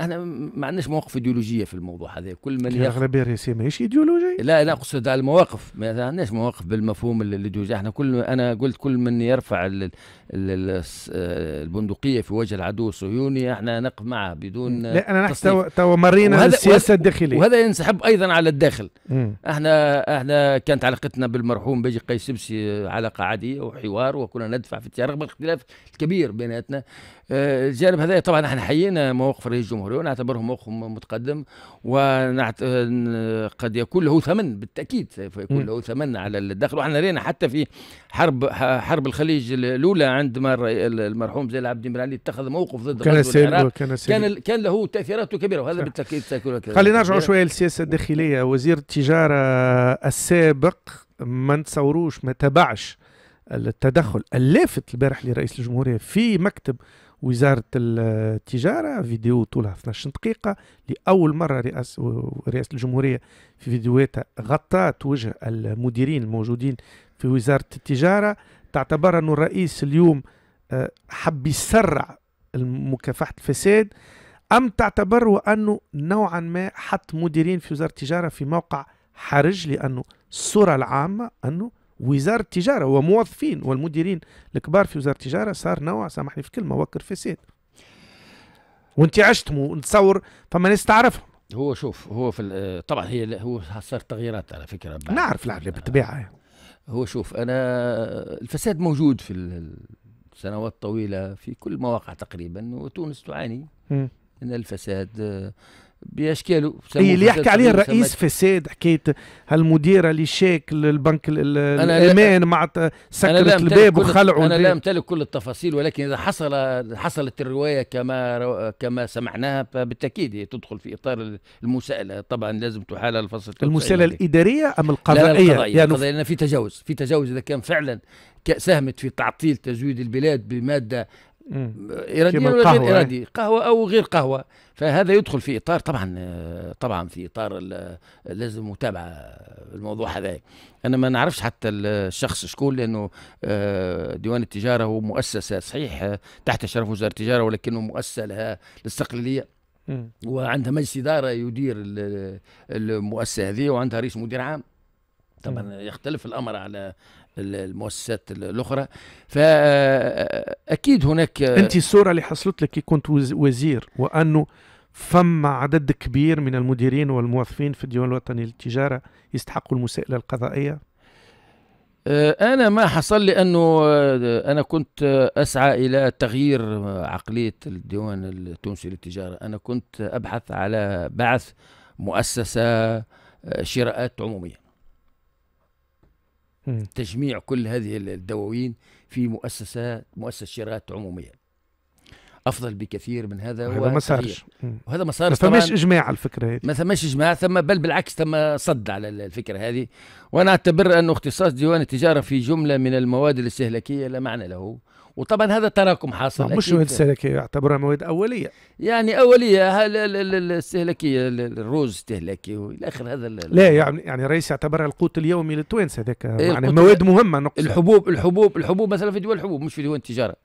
احنا ما عندناش مواقف ايديولوجيه في الموضوع هذا كل ما الاغلبيه يعني الرئيسيه ماهيش ايديولوجي لا انا اقصد على المواقف ما عندناش مواقف بالمفهوم الايديولوجي احنا كل انا قلت كل من يرفع ال ال ال آه، البندقيه في وجه العدو الصهيوني احنا نقف معه بدون لا انا نحكي تو مرينا السياسه الداخليه وهذا ينسحب ايضا على الداخل م. احنا احنا كانت علاقتنا بالمرحوم بيجي قيس سبسي علاقه عاديه وحوار وكنا ندفع في التيار رغم الاختلاف الكبير بيناتنا الجانب هذا طبعا احنا حيينا موقف رئيس الجمهوريه ونعتبره موقف متقدم ونعت... قد يكون له ثمن بالتاكيد سيكون له ثمن على الدخل واحنا رينا حتى في حرب حرب الخليج الاولى عندما المرحوم زين العابدين بن علي اتخذ موقف ضد كان كان, كان, كان كان له تاثيراته كبيره وهذا بالتاكيد سيكون خلينا نرجع شويه للسياسه الداخليه وزير التجاره السابق ما نتصوروش ما تبعش التدخل اللافت البارح لرئيس الجمهوريه في مكتب وزاره التجاره فيديو طولها 12 دقيقه لاول مره رئاسه رئاسه الجمهوريه في فيديوهاتها غطات وجه المديرين الموجودين في وزاره التجاره تعتبر أن الرئيس اليوم آه، حب يسرع مكافحه الفساد ام تعتبر أنه نوعا ما حط مديرين في وزاره التجاره في موقع حرج لانه الصوره العامه انه وزارة التجارة وموظفين والمديرين الكبار في وزارة التجارة صار نوع سامحني في كلمة وكر فساد وانت عشتم ونتصور فما ناس تعرفهم هو شوف هو في طبعا هي هو صار تغييرات على فكره بعد. نعرف العمليه بالطبيعه آه. هو شوف انا الفساد موجود في السنوات الطويله في كل مواقع تقريبا وتونس تعاني م. من الفساد باشكاله له إيه اللي يحكي عليه الرئيس فساد حكايه هالمديره اللي شاك البنك الامان مع سكرت الباب وخلعوا انا لا امتلك كل التفاصيل ولكن اذا حصل حصلت الروايه كما كما سمعناها فبالتاكيد هي تدخل في اطار المساءله طبعا لازم تحال الفصل المساءله الاداريه ام القضائيه؟ لا لا القضائيه يعني القضائيه في تجاوز في تجاوز اذا كان فعلا ساهمت في تعطيل تزويد البلاد بماده ايرانيه ولا غير إيه. ايرانيه قهوه او غير قهوه فهذا يدخل في اطار طبعا طبعا في اطار لازم متابعه الموضوع هذا انا ما نعرفش حتى الشخص شكون لانه آه، ديوان التجاره هو مؤسسه صحيح تحت اشراف وزاره التجاره ولكنه مؤسسه لها الاستقلاليه وعندها مجلس اداره يدير المؤسسه هذه وعندها رئيس مدير عام طبعا يختلف الامر على المؤسسات الاخرى فاكيد هناك انت الصوره اللي حصلت لك كي كنت وزير وانه فما عدد كبير من المديرين والموظفين في الديوان الوطني للتجاره يستحقوا المساءله القضائيه آه، أنا ما حصل لي أنه آه، أنا كنت أسعى إلى تغيير عقلية الديوان التونسي للتجارة أنا كنت أبحث على بعث مؤسسة آه، شراءات عمومية تجميع كل هذه الدواوين في مؤسسات مؤسسة شراءات عمومية افضل بكثير من هذا وهذا ما صارش وهذا ما صارش ما فماش اجماع على الفكره هذه ما فماش اجماع ثم بل بالعكس ثم صد على الفكره هذه وانا اعتبر ان اختصاص ديوان التجاره في جمله من المواد الاستهلاكيه لا معنى له وطبعا هذا تراكم حاصل مش مواد استهلاكيه يعتبرها مواد اوليه يعني اوليه الاستهلاكيه الروز استهلاكي والى اخر هذا لا يعني يعني الرئيس يعتبرها القوت اليومي للتوانسه هذاك يعني مواد مهمه نقص الحبوب الحبوب الحبوب مثلا في دول الحبوب مش في دول التجاره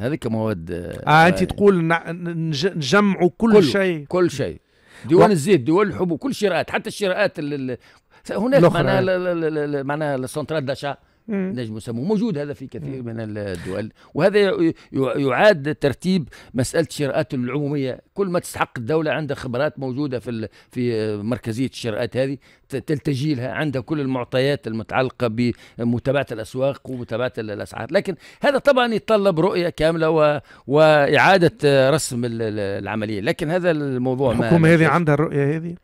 هذيك مواد اه انت تقول نجمعوا كل شيء كل شيء ديوان و... الزيت ديوان الحبوب كل شراءات حتى الشراءات هناك معناها معناها السنترال داشا نجم يسموه موجود هذا في كثير من الدول وهذا يعاد ترتيب مساله الشراءات العموميه كل ما تستحق الدوله عندها خبرات موجوده في في مركزيه الشراءات هذه تلتجي لها عندها كل المعطيات المتعلقه بمتابعه الاسواق ومتابعه الاسعار لكن هذا طبعا يتطلب رؤيه كامله و... واعاده رسم العمليه لكن هذا الموضوع الحكومه هذه عندها الرؤيه هذه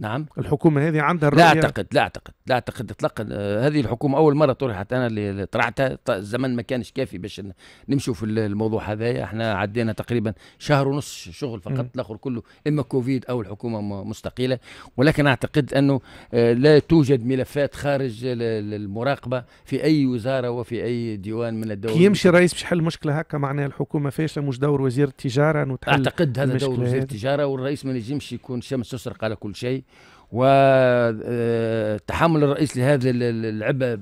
نعم الحكومة هذه عندها الرؤية لا أعتقد لا أعتقد لا أعتقد إطلاقا آه هذه الحكومة أول مرة طرحت أنا اللي طرحتها الزمن ما كانش كافي باش نمشوا في الموضوع هذايا احنا عدينا تقريبا شهر ونص شغل فقط الآخر كله إما كوفيد أو الحكومة مستقيلة ولكن أعتقد أنه آه، لا توجد ملفات خارج المراقبة في أي وزارة وفي أي ديوان من الدول كي يمشي الرئيس باش يحل مشكلة هكا معناها الحكومة فاشلة مش دور وزير التجارة أنه أعتقد هذا دور وزير التجارة والرئيس ما ينجمش يكون شمس تسرق على كل شيء وتحمل الرئيس لهذا العبء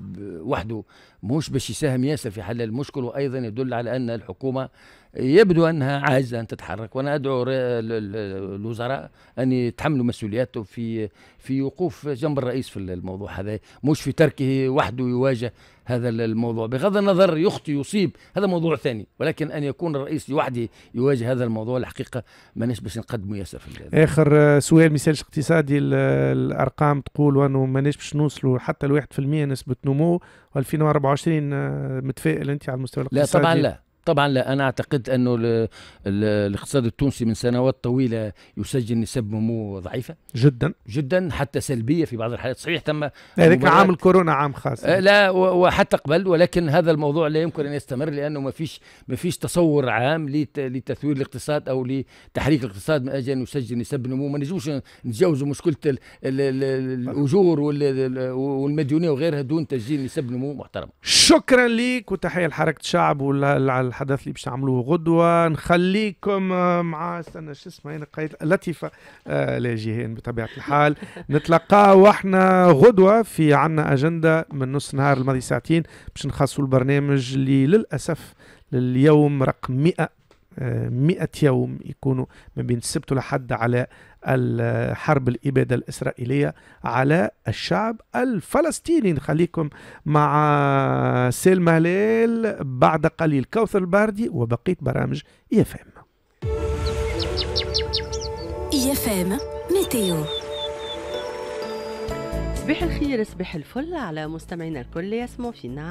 وحده مش باش يساهم ياسر في حل المشكل وايضا يدل على ان الحكومه يبدو انها عاجزه ان تتحرك وانا ادعو الوزراء ان يتحملوا مسؤولياتهم في في وقوف جنب الرئيس في الموضوع هذا مش في تركه وحده يواجه هذا الموضوع بغض النظر يخطي يصيب هذا موضوع ثاني ولكن ان يكون الرئيس لوحده يواجه هذا الموضوع الحقيقه ما باش نقدموا ياسر في اخر سؤال مثال اقتصادي الارقام تقول انه ما باش نوصلوا حتى ل 1% نسبه نمو 2024 متفائل انت على المستوى الاقتصادي لا طبعا لا طبعا لا انا اعتقد انه الاقتصاد التونسي من سنوات طويله يسجل نسب نمو ضعيفه جدا جدا حتى سلبيه في بعض الحالات صحيح تم هذاك عام الكورونا عام خاص آه، لا وحتى قبل ولكن هذا الموضوع لا يمكن ان يستمر لانه ما فيش ما فيش تصور عام لتثوير الاقتصاد او لتحريك الاقتصاد من اجل ان يسجل نسب نمو ما نجوش نتجاوزوا مشكله الاجور والمديونيه وغيرها دون تسجيل نسب نمو محترمه شكرا لك وتحيه لحركه الشعب والحركه الحدث اللي باش نعملوه غدوه نخليكم آه، مع استنى شو اسمه انا قريت لطيفه آه لا جيهان بطبيعه الحال <laughs> نتلقاو واحنا غدوه في عنا اجنده من نص نهار الماضي ساعتين باش نخصوا البرنامج اللي للاسف لليوم رقم 100 100 يوم يكونوا من بين السبت لحد على الحرب الإبادة الإسرائيلية على الشعب الفلسطيني نخليكم مع سيل هلال بعد قليل كوثر الباردي وبقية برامج يفهم يفهم ميتيو صباح الخير صباح الفل على مستمعينا الكل يسمو فينا